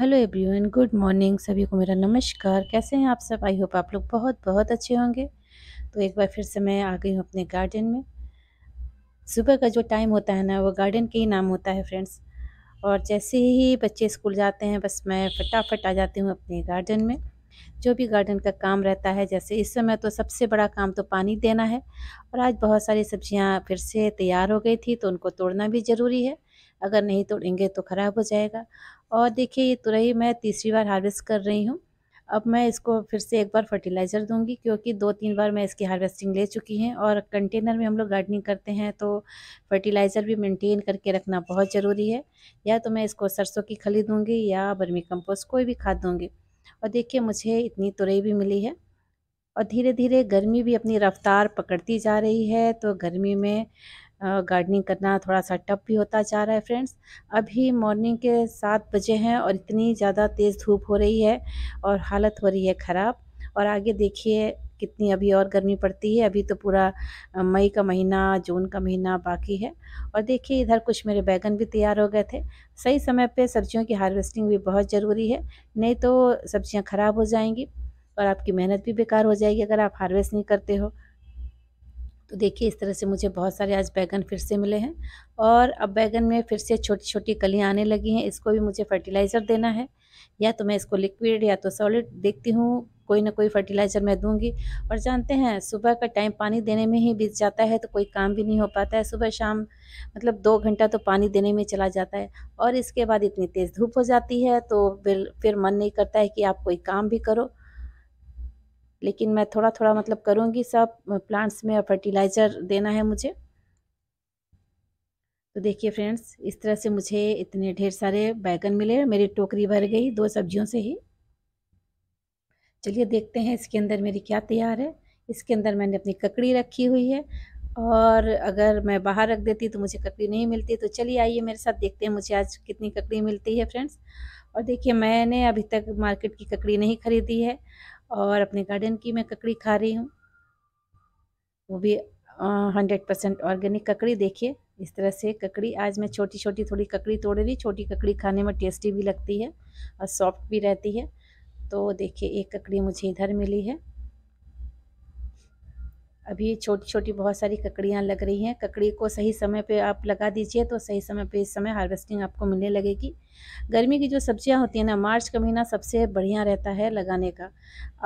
hello everyone good morning सभी को मेरा नमस्कार कैसे हैं आप सब आई होप आप लोग बहुत बहुत अच्छे होंगे तो एक बार फिर से मैं आ गई हूँ अपने गार्डन में सुबह का जो टाइम होता है ना वो गार्डन के ही नाम होता है फ्रेंड्स और जैसे ही बच्चे स्कूल जाते हैं बस मैं फटाफट आ जाती हूँ अपने गार्डन में जो भी गार्डन का काम रहता है जैसे इस समय तो सबसे बड़ा काम तो पानी देना है और आज बहुत सारी सब्जियाँ फिर से तैयार हो गई थी तो उनको तोड़ना भी ज़रूरी है अगर नहीं तोड़ेंगे तो ख़राब हो जाएगा और देखिए ये तुरई मैं तीसरी बार हार्वेस्ट कर रही हूँ अब मैं इसको फिर से एक बार फर्टिलाइज़र दूंगी क्योंकि दो तीन बार मैं इसकी हार्वेस्टिंग ले चुकी हैं और कंटेनर में हम लोग गार्डनिंग करते हैं तो फर्टिलाइज़र भी मेंटेन करके रखना बहुत ज़रूरी है या तो मैं इसको सरसों की खली दूंगी या बर्मी कंपोस्ट कोई भी खाद दूँगी और देखिए मुझे इतनी तुरई भी मिली है और धीरे धीरे गर्मी भी अपनी रफ़्तार पकड़ती जा रही है तो गर्मी में गार्डनिंग करना थोड़ा सा टफ भी होता जा रहा है फ्रेंड्स अभी मॉर्निंग के सात बजे हैं और इतनी ज़्यादा तेज़ धूप हो रही है और हालत हो रही है ख़राब और आगे देखिए कितनी अभी और गर्मी पड़ती है अभी तो पूरा मई का महीना जून का महीना बाकी है और देखिए इधर कुछ मेरे बैगन भी तैयार हो गए थे सही समय पे सब्जियों की हार्वेस्टिंग भी बहुत ज़रूरी है नहीं तो सब्जियां ख़राब हो जाएंगी और आपकी मेहनत भी बेकार हो जाएगी अगर आप हार्वेस्ट नहीं करते हो तो देखिए इस तरह से मुझे बहुत सारे आज बैगन फिर से मिले हैं और अब बैगन में फिर से छोटी छोटी कलियाँ आने लगी हैं इसको भी मुझे फर्टिलाइज़र देना है या तो मैं इसको लिक्विड या तो सॉलिड देखती हूँ कोई ना कोई फर्टिलाइज़र मैं दूंगी और जानते हैं सुबह का टाइम पानी देने में ही बीत जाता है तो कोई काम भी नहीं हो पाता है सुबह शाम मतलब दो घंटा तो पानी देने में चला जाता है और इसके बाद इतनी तेज़ धूप हो जाती है तो फिर फिर मन नहीं करता है कि आप कोई काम भी करो लेकिन मैं थोड़ा थोड़ा मतलब करूँगी सब प्लांट्स में फर्टिलाइज़र देना है मुझे तो देखिए फ्रेंड्स इस तरह से मुझे इतने ढेर सारे बैगन मिले मेरी टोकरी भर गई दो सब्जियों से ही चलिए देखते हैं इसके अंदर मेरी क्या तैयार है इसके अंदर मैंने अपनी ककड़ी रखी हुई है और अगर मैं बाहर रख देती तो मुझे ककड़ी नहीं मिलती तो चलिए आइए मेरे साथ देखते हैं मुझे आज कितनी ककड़ी मिलती है फ्रेंड्स और देखिए मैंने अभी तक मार्केट की ककड़ी नहीं खरीदी है और अपने गार्डन की मैं ककड़ी खा रही हूँ वो भी हंड्रेड परसेंट ऑर्गेनिक ककड़ी देखिए इस तरह से ककड़ी आज मैं छोटी छोटी थोड़ी ककड़ी तोड़ रही छोटी ककड़ी खाने में टेस्टी भी लगती है और सॉफ्ट भी रहती है तो देखिए एक ककड़ी मुझे इधर मिली है अभी छोटी छोटी बहुत सारी ककड़ियाँ लग रही हैं ककड़ी को सही समय पे आप लगा दीजिए तो सही समय पे इस समय हार्वेस्टिंग आपको मिलने लगेगी गर्मी की जो सब्जियाँ होती हैं ना मार्च का महीना सबसे बढ़िया रहता है लगाने का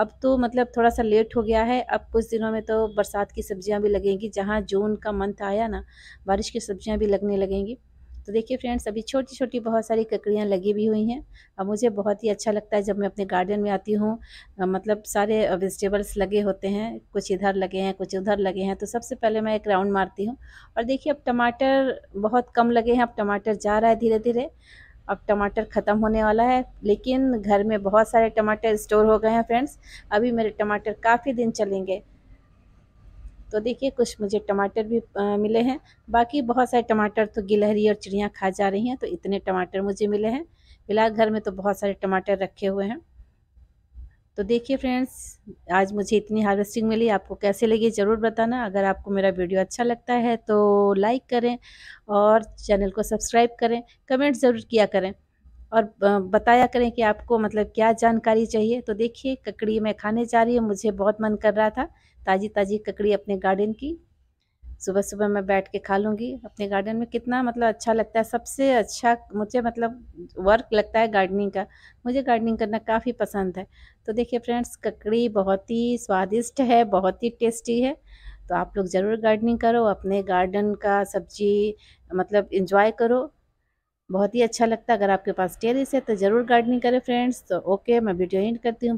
अब तो मतलब थोड़ा सा लेट हो गया है अब कुछ दिनों में तो बरसात की सब्जियाँ भी लगेंगी जहाँ जून का मंथ आया ना बारिश की सब्जियाँ भी लगने लगेंगी तो देखिए फ्रेंड्स अभी छोटी छोटी बहुत सारी ककड़ियाँ लगी भी हुई हैं और मुझे बहुत ही अच्छा लगता है जब मैं अपने गार्डन में आती हूँ मतलब सारे वेजिटेबल्स लगे होते हैं कुछ इधर लगे हैं कुछ उधर लगे हैं तो सबसे पहले मैं एक राउंड मारती हूँ और देखिए अब टमाटर बहुत कम लगे हैं अब टमाटर जा रहा है धीरे धीरे अब टमाटर ख़त्म होने वाला है लेकिन घर में बहुत सारे टमाटर स्टोर हो गए हैं फ्रेंड्स अभी मेरे टमाटर काफ़ी दिन चलेंगे तो देखिए कुछ मुझे टमाटर भी आ, मिले हैं बाकी बहुत सारे टमाटर तो गिलहरी और चिड़ियाँ खा जा रही हैं तो इतने टमाटर मुझे मिले हैं फिलहाल घर में तो बहुत सारे टमाटर रखे हुए हैं तो देखिए फ्रेंड्स आज मुझे इतनी हार्वेस्टिंग मिली आपको कैसे लगी ज़रूर बताना अगर आपको मेरा वीडियो अच्छा लगता है तो लाइक करें और चैनल को सब्सक्राइब करें कमेंट ज़रूर किया करें और बताया करें कि आपको मतलब क्या जानकारी चाहिए तो देखिए ककड़ी मैं खाने जा रही हूँ मुझे बहुत मन कर रहा था ताज़ी ताज़ी ककड़ी अपने गार्डन की सुबह सुबह मैं बैठ के खा लूँगी अपने गार्डन में कितना मतलब अच्छा लगता है सबसे अच्छा मुझे मतलब वर्क लगता है गार्डनिंग का मुझे गार्डनिंग करना काफ़ी पसंद है तो देखिए फ्रेंड्स ककड़ी बहुत ही स्वादिष्ट है बहुत ही टेस्टी है तो आप लोग ज़रूर गार्डनिंग करो अपने गार्डन का सब्जी मतलब इंजॉय करो बहुत ही अच्छा लगता है अगर आपके पास टेरिस है तो ज़रूर गार्डनिंग करें फ्रेंड्स तो ओके मैं वीडियो एंड करती हूँ